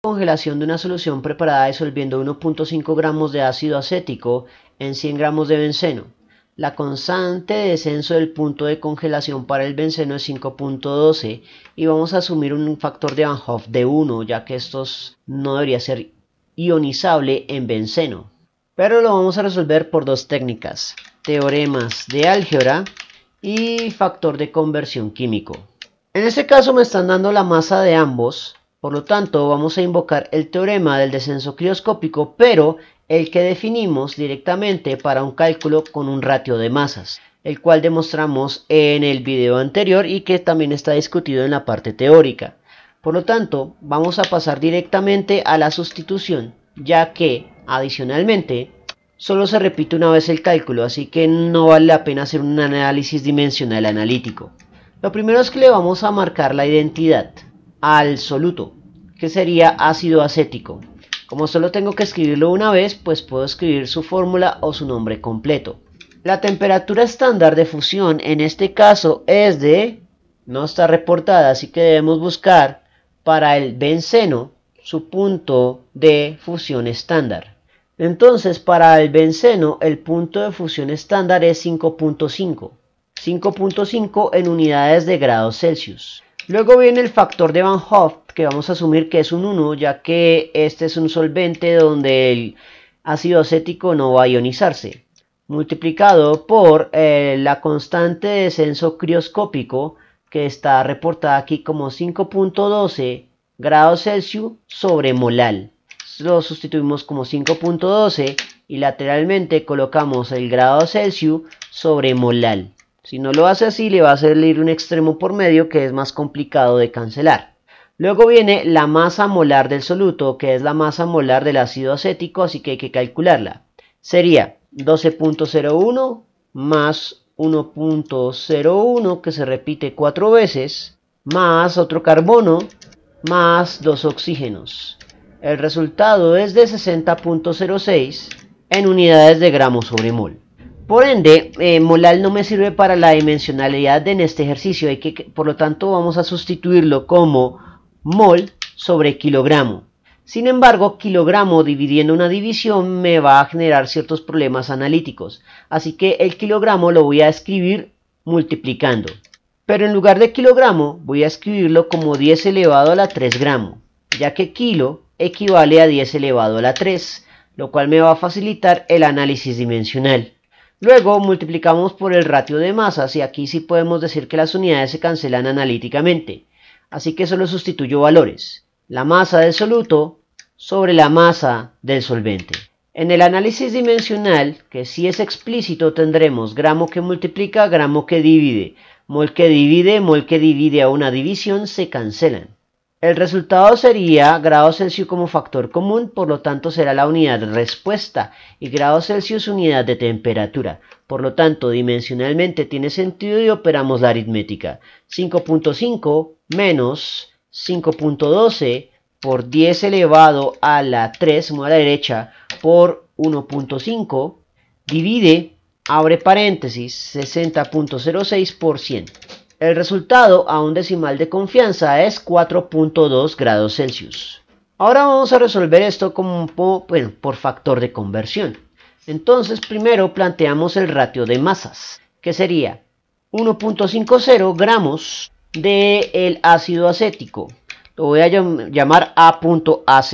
congelación de una solución preparada disolviendo 1.5 gramos de ácido acético en 100 gramos de benceno. La constante de descenso del punto de congelación para el benceno es 5.12 y vamos a asumir un factor de Van Hoff de 1 ya que esto no debería ser ionizable en benceno. Pero lo vamos a resolver por dos técnicas, teoremas de álgebra y factor de conversión químico. En este caso me están dando la masa de ambos por lo tanto, vamos a invocar el teorema del descenso crioscópico, pero el que definimos directamente para un cálculo con un ratio de masas, el cual demostramos en el video anterior y que también está discutido en la parte teórica. Por lo tanto, vamos a pasar directamente a la sustitución, ya que, adicionalmente, solo se repite una vez el cálculo, así que no vale la pena hacer un análisis dimensional analítico. Lo primero es que le vamos a marcar la identidad al soluto que sería ácido acético. Como solo tengo que escribirlo una vez, pues puedo escribir su fórmula o su nombre completo. La temperatura estándar de fusión en este caso es de, no está reportada, así que debemos buscar para el benceno su punto de fusión estándar. Entonces, para el benceno, el punto de fusión estándar es 5.5. 5.5 en unidades de grados Celsius. Luego viene el factor de Van Hoff, que vamos a asumir que es un 1, ya que este es un solvente donde el ácido acético no va a ionizarse, multiplicado por eh, la constante de descenso crioscópico que está reportada aquí como 5.12 grados Celsius sobre molal. Lo sustituimos como 5.12 y lateralmente colocamos el grado Celsius sobre molal. Si no lo hace así, le va a salir un extremo por medio que es más complicado de cancelar. Luego viene la masa molar del soluto, que es la masa molar del ácido acético, así que hay que calcularla. Sería 12.01 más 1.01, que se repite cuatro veces, más otro carbono, más dos oxígenos. El resultado es de 60.06 en unidades de gramos sobre mol. Por ende, eh, molal no me sirve para la dimensionalidad en este ejercicio, que, por lo tanto vamos a sustituirlo como mol sobre kilogramo. Sin embargo, kilogramo dividiendo una división me va a generar ciertos problemas analíticos, así que el kilogramo lo voy a escribir multiplicando. Pero en lugar de kilogramo voy a escribirlo como 10 elevado a la 3 gramo, ya que kilo equivale a 10 elevado a la 3, lo cual me va a facilitar el análisis dimensional. Luego multiplicamos por el ratio de masas y aquí sí podemos decir que las unidades se cancelan analíticamente así que solo sustituyó valores, la masa del soluto sobre la masa del solvente. En el análisis dimensional, que si es explícito, tendremos gramo que multiplica, gramo que divide, mol que divide, mol que divide a una división se cancelan. El resultado sería grado Celsius como factor común, por lo tanto será la unidad de respuesta y grado Celsius unidad de temperatura. Por lo tanto, dimensionalmente tiene sentido y operamos la aritmética. 5.5 menos 5.12 por 10 elevado a la 3, a la derecha, por 1.5, divide, abre paréntesis, 60.06%. por el resultado a un decimal de confianza es 4.2 grados Celsius. Ahora vamos a resolver esto como por factor de conversión. Entonces primero planteamos el ratio de masas, que sería 1.50 gramos del el ácido acético. Lo voy a llamar A.AC,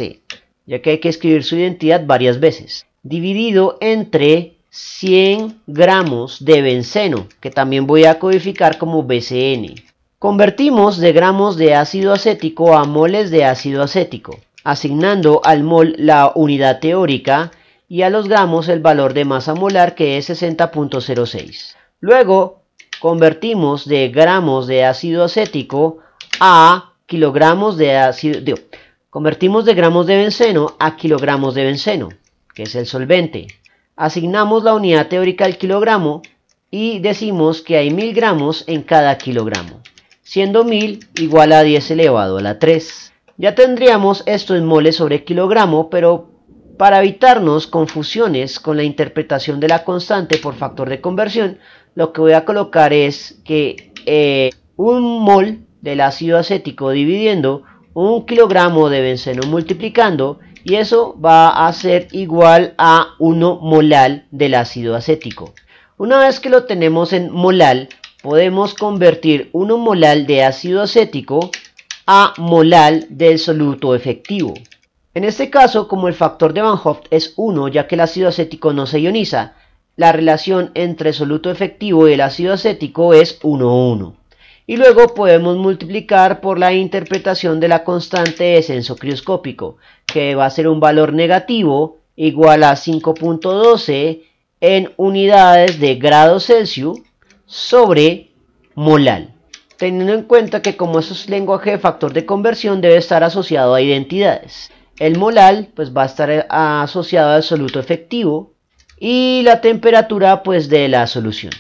ya que hay que escribir su identidad varias veces. Dividido entre 100 gramos de benceno, que también voy a codificar como BCN. Convertimos de gramos de ácido acético a moles de ácido acético, asignando al mol la unidad teórica y a los gramos el valor de masa molar que es 60.06. Luego convertimos de gramos de ácido acético a kilogramos de ácido... convertimos de gramos de benceno a kilogramos de benceno, que es el solvente asignamos la unidad teórica al kilogramo y decimos que hay 1000 gramos en cada kilogramo, siendo 1000 igual a 10 elevado a la 3. Ya tendríamos esto en moles sobre kilogramo, pero para evitarnos confusiones con la interpretación de la constante por factor de conversión, lo que voy a colocar es que eh, un mol del ácido acético dividiendo un kilogramo de benceno multiplicando y eso va a ser igual a 1 molal del ácido acético. Una vez que lo tenemos en molal, podemos convertir 1 molal de ácido acético a molal del soluto efectivo. En este caso, como el factor de Van Hoft es 1, ya que el ácido acético no se ioniza, la relación entre soluto efectivo y el ácido acético es 1,1. Y luego podemos multiplicar por la interpretación de la constante de censo crioscópico, que va a ser un valor negativo igual a 5.12 en unidades de grados Celsius sobre molal, teniendo en cuenta que como eso es lenguaje de factor de conversión debe estar asociado a identidades. El molal pues va a estar eh, asociado al soluto efectivo y la temperatura pues de la solución.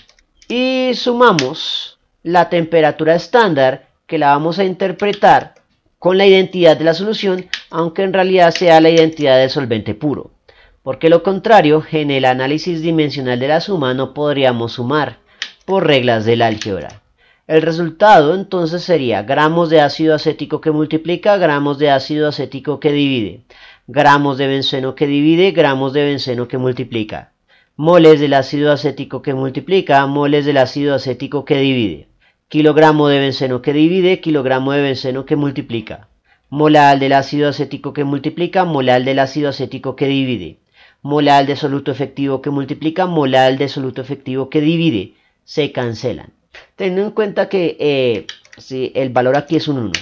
Y sumamos la temperatura estándar que la vamos a interpretar con la identidad de la solución, aunque en realidad sea la identidad del solvente puro. Porque lo contrario, en el análisis dimensional de la suma no podríamos sumar, por reglas del álgebra. El resultado entonces sería gramos de ácido acético que multiplica, gramos de ácido acético que divide, gramos de benceno que divide, gramos de benceno que multiplica, moles del ácido acético que multiplica, moles del ácido acético que divide kilogramo de benceno que divide, kilogramo de benceno que multiplica, molal del ácido acético que multiplica, molal del ácido acético que divide, molal de soluto efectivo que multiplica, molal de soluto efectivo que divide, se cancelan. Teniendo en cuenta que eh, el valor aquí es un 1,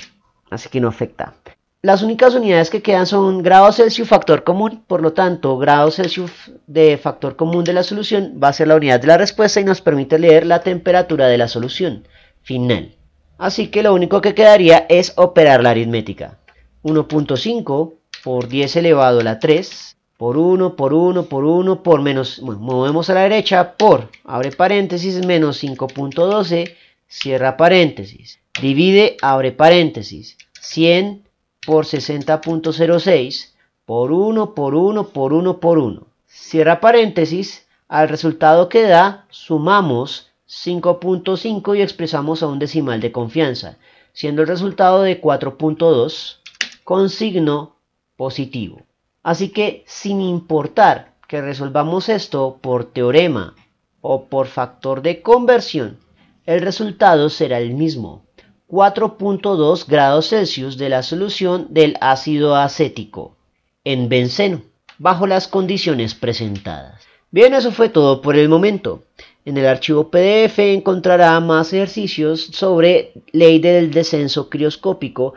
así que no afecta. Las únicas unidades que quedan son grado Celsius factor común, por lo tanto, grado Celsius de factor común de la solución va a ser la unidad de la respuesta y nos permite leer la temperatura de la solución final. Así que lo único que quedaría es operar la aritmética. 1.5 por 10 elevado a la 3 por 1, por 1, por 1, por menos, bueno, movemos a la derecha por, abre paréntesis, menos 5.12, cierra paréntesis, divide, abre paréntesis, 100 por 60.06, por 1, por 1, por 1, por 1, cierra paréntesis, al resultado que da, sumamos 5.5 y expresamos a un decimal de confianza, siendo el resultado de 4.2 con signo positivo. Así que sin importar que resolvamos esto por teorema o por factor de conversión, el resultado será el mismo, 4.2 grados Celsius de la solución del ácido acético en benceno, bajo las condiciones presentadas. Bien, eso fue todo por el momento. En el archivo PDF encontrará más ejercicios sobre ley del descenso crioscópico,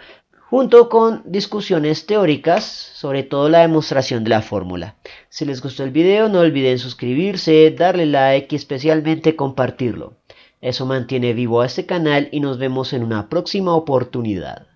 junto con discusiones teóricas, sobre todo la demostración de la fórmula. Si les gustó el video, no olviden suscribirse, darle like y especialmente compartirlo. Eso mantiene vivo a este canal y nos vemos en una próxima oportunidad.